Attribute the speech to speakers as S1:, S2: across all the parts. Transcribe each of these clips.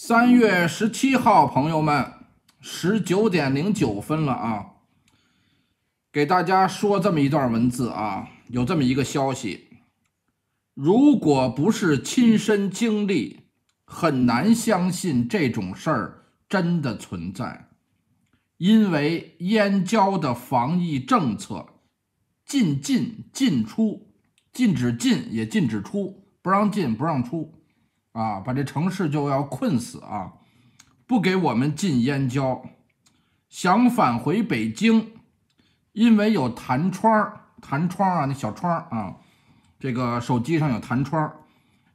S1: 三月十七号，朋友们，十九点零九分了啊！给大家说这么一段文字啊，有这么一个消息，如果不是亲身经历，很难相信这种事儿真的存在。因为燕郊的防疫政策，禁进、进出、禁止进也禁止出，不让进不让出。啊，把这城市就要困死啊！不给我们进燕郊，想返回北京，因为有弹窗儿，弹窗儿啊，那小窗啊，这个手机上有弹窗，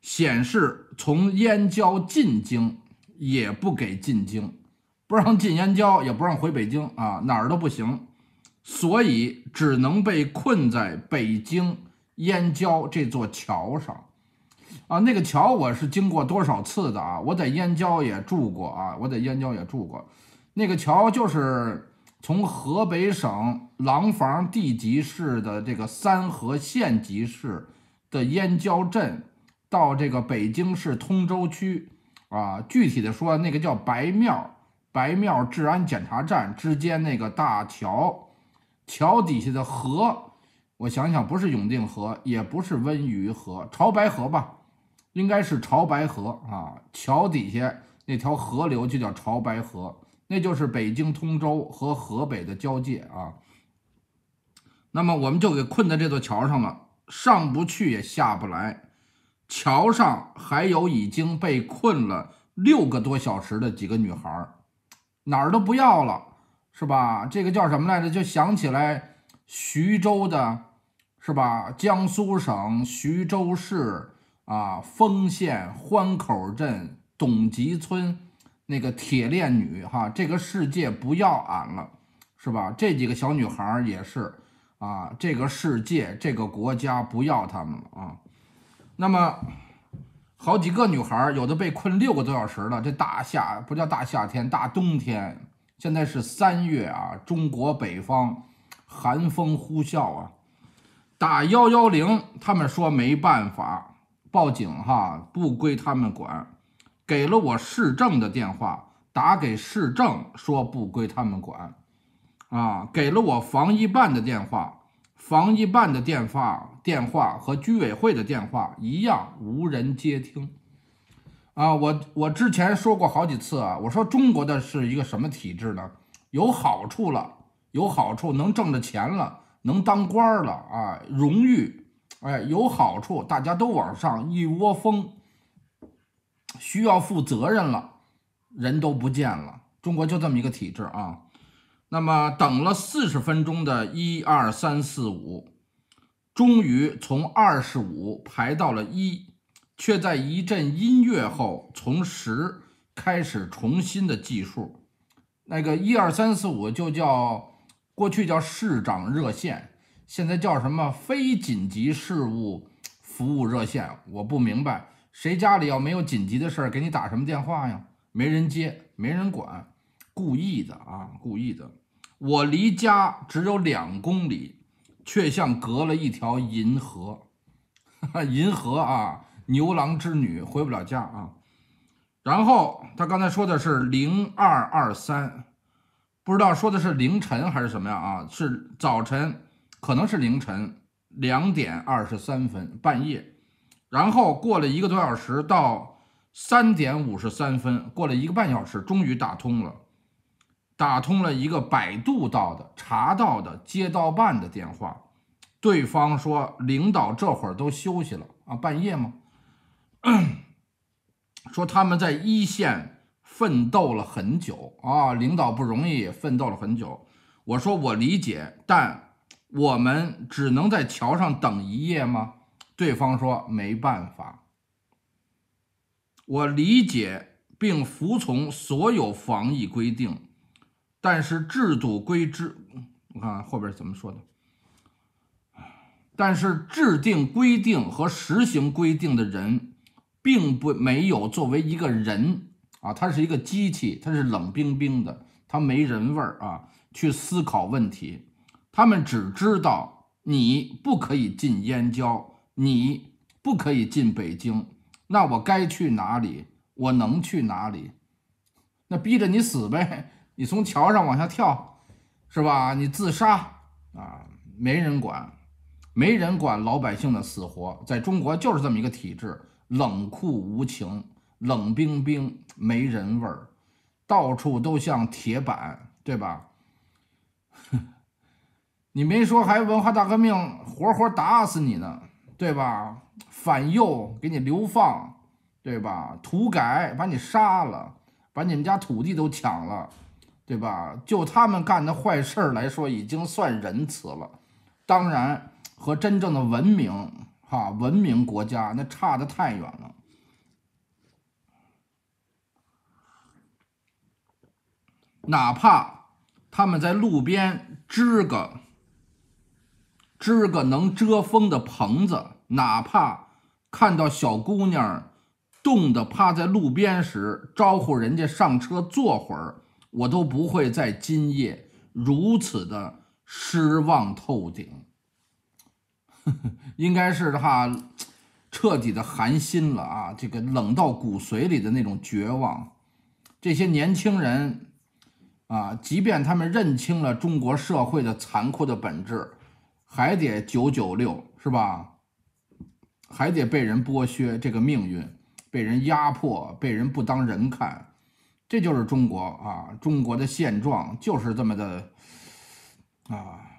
S1: 显示从燕郊进京也不给进京，不让进燕郊，也不让回北京啊，哪儿都不行，所以只能被困在北京燕郊这座桥上。啊，那个桥我是经过多少次的啊！我在燕郊也住过啊，我在燕郊也住过。那个桥就是从河北省廊坊地级市的这个三河县级市的燕郊镇到这个北京市通州区，啊，具体的说，那个叫白庙白庙治安检查站之间那个大桥，桥底下的河，我想想，不是永定河，也不是温榆河，潮白河吧？应该是潮白河啊，桥底下那条河流就叫潮白河，那就是北京通州和河北的交界啊。那么我们就给困在这座桥上了，上不去也下不来，桥上还有已经被困了六个多小时的几个女孩儿，哪儿都不要了，是吧？这个叫什么来着？就想起来徐州的，是吧？江苏省徐州市。啊，丰县欢口镇董集村那个铁链女哈，这个世界不要俺了，是吧？这几个小女孩儿也是，啊，这个世界、这个国家不要她们了啊。那么，好几个女孩儿有的被困六个多小时了，这大夏不叫大夏天，大冬天，现在是三月啊，中国北方寒风呼啸啊，打幺幺零，他们说没办法。报警哈，不归他们管，给了我市政的电话，打给市政说不归他们管，啊，给了我防疫办的电话，防疫办的电话电话和居委会的电话一样无人接听，啊，我我之前说过好几次啊，我说中国的是一个什么体制呢？有好处了，有好处能挣着钱了，能当官了啊，荣誉。哎，有好处，大家都往上一窝蜂，需要负责任了，人都不见了。中国就这么一个体制啊。那么等了四十分钟的一二三四五，终于从二十五排到了一，却在一阵音乐后从十开始重新的计数。那个一二三四五就叫过去叫市长热线。现在叫什么非紧急事务服务热线？我不明白，谁家里要没有紧急的事儿给你打什么电话呀？没人接，没人管，故意的啊，故意的！我离家只有两公里，却像隔了一条银河，银河啊，牛郎织女回不了家啊！然后他刚才说的是零二二三，不知道说的是凌晨还是什么呀？啊，是早晨。可能是凌晨两点二十三分，半夜，然后过了一个多小时到三点五十三分，过了一个半小时，终于打通了，打通了一个百度到的查到的街道办的电话，对方说领导这会儿都休息了啊，半夜吗？说他们在一线奋斗了很久啊，领导不容易，奋斗了很久。我说我理解，但。我们只能在桥上等一夜吗？对方说没办法。我理解并服从所有防疫规定，但是制度规制，我看后边怎么说的？但是制定规定和实行规定的人，并不没有作为一个人啊，他是一个机器，他是冷冰冰的，他没人味儿啊，去思考问题。他们只知道你不可以进燕郊，你不可以进北京，那我该去哪里？我能去哪里？那逼着你死呗，你从桥上往下跳，是吧？你自杀啊？没人管，没人管老百姓的死活，在中国就是这么一个体制，冷酷无情，冷冰冰，没人味儿，到处都像铁板，对吧？你没说还文化大革命活活打死你呢，对吧？反右给你流放，对吧？土改把你杀了，把你们家土地都抢了，对吧？就他们干的坏事来说，已经算仁慈了。当然，和真正的文明，哈，文明国家那差的太远了。哪怕他们在路边支个。支个能遮风的棚子，哪怕看到小姑娘冻得趴在路边时招呼人家上车坐会儿，我都不会在今夜如此的失望透顶。应该是哈，彻底的寒心了啊！这个冷到骨髓里的那种绝望，这些年轻人啊，即便他们认清了中国社会的残酷的本质。还得九九六是吧？还得被人剥削，这个命运被人压迫，被人不当人看，这就是中国啊！中国的现状就是这么的啊。